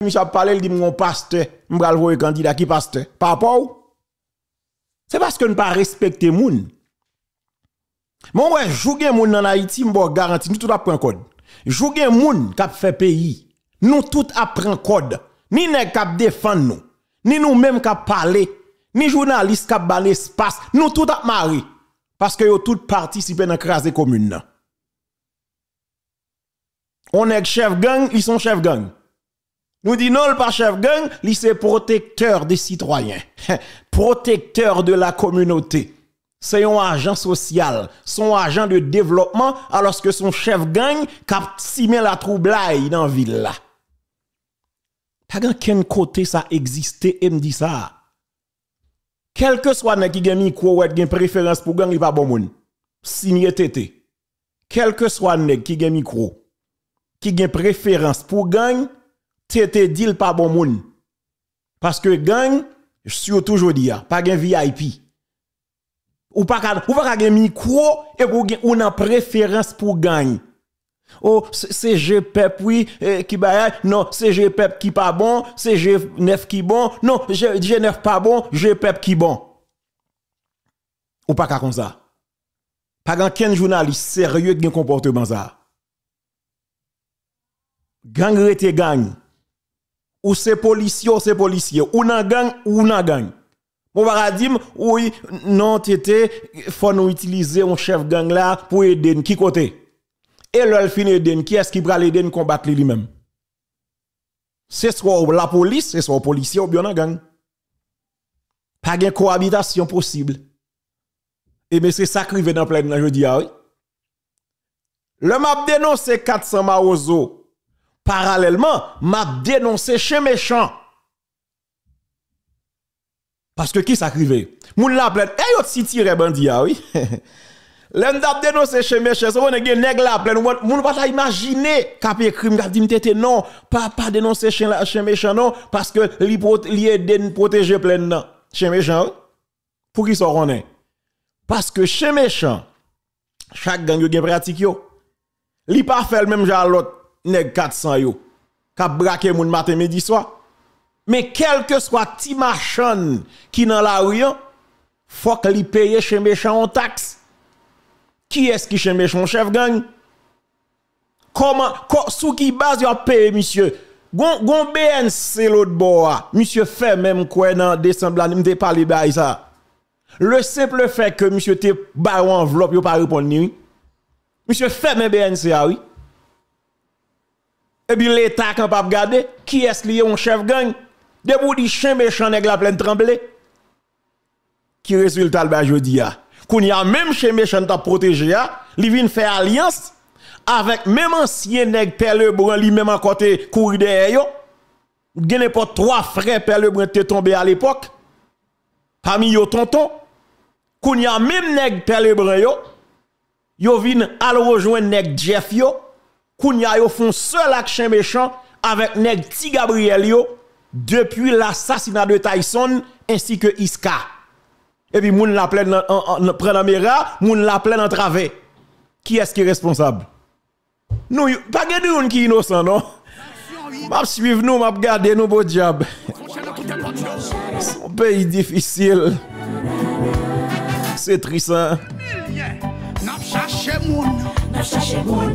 Mishap pale li di mwen pastè, mwen galvo e kandida ki pastè. Pa apou? Se baske nou pa respekte moun. Mwen wè, jougen moun nan Haiti mwen bo garanti, nou tout apren kode. Jougen moun kap fe peyi, nou tout apren kode. Ni nek kap defan nou, ni nou menm kap pale, ni jounalist kap bane spas, nou tout ap mare. Paske yo tout partisipe nan krasi komoun nan. On ek chev gang, li son chev gang. Nous disons non, le chef gang, il c'est protecteur des citoyens, protecteur de la communauté. C'est un agent social, son agent de développement, alors que son chef gang cap la troublaille dans la ville. Pas dans quel côté ça existait et me dit ça. Quel que soit qui gen micro ou préférence pour gang, il pas bon monde. Signé tété. Quel que soit le qui gen micro, qui une préférence pour gang, Te te dil pa bon moun. Paske genj, j suyo toujou di ya, pa gen VIP. Ou pa ka gen mikro, e pou gen, ou nan preferens pou genj. Ou, se je pep wii, e, ki bayan, non, se je pep ki pa bon, se je nef ki bon, non, je nef pa bon, je pep ki bon. Ou pa ka kon sa. Pa gen ken jounal, seryot gen komporte ban za. Genj rete genj, Ou c'est policier, ou c'est policier. Ou nan gang, ou nan gang. Mon paradigme, oui, non, tété, faut nous utiliser un chef gang là pour aider qui côté. Et le fin aider, qui est-ce qui va l'aider combattre lui-même? C'est soit la police, c'est soit policier ou bien nan gang. Pas de cohabitation possible. Et eh bien, c'est ça qui dans plein dans jeudi, ah oui. Le map dénonce 400 maozo parallèlement, m'a dénoncé chez méchant. Parce que qui s'acrivait Moun la pleine, eh yo si tire bandi ah oui. L'homme d'ap dénoncé chez méchant, so bonne gen nèg la on moun pas imaginer kapé crime qu'a dit non, pas dénoncé dénoncer chez méchant non parce que li li aide protéger plein non. Chez méchant. Pour qui ça connaît Parce que chez méchant, chaque gang yon gen pratique yo. Li pas fait le même genre nèg 400 yo K'a braquer moun matin midi soir. Mais quel que soit ti marchand qui dans la rue, faut qu'il paye chez méchant en taxe. Qui est-ce qui chez méchant chef gang Comment sous qui base yo paye, monsieur Gon, gon BNC l'autre bois, monsieur fait même quoi dans décembre, nous t'ai parlé de ça. Le simple fait que monsieur te en enveloppe, yo pas répondre ni. Monsieur fait même BNC, ah, oui et bien l'État capable de garder qui est lié un chef gang. Debout dit chien méchant nèg la pleine tremblée. Qui résultat le jeudi. a. Ah? Qu'on y a même chien méchant t'a protégé ah? Il vient faire alliance avec même ancien nègre père Lebrun lui même à côté courir derrière yo. gagne pas trois frères père Lebrun te tombé à l'époque. Parmi yo tonton. Qu'on y a même nègre père Lebrun yo. Yo rejoindre nèg Jeff Kounya yo font seul action méchant avec Negti Ti Gabriel yo depuis l'assassinat de Tyson ainsi que Iska. Et puis moun la pleine prend en mera, moun la pleine en travers. Qui est-ce qui est responsable Nous pas de qui innocent non. M'a suivre nous, m'a regarder nous beau diable. Son pays difficile. C'est triste. Hein? cherché moun. moun.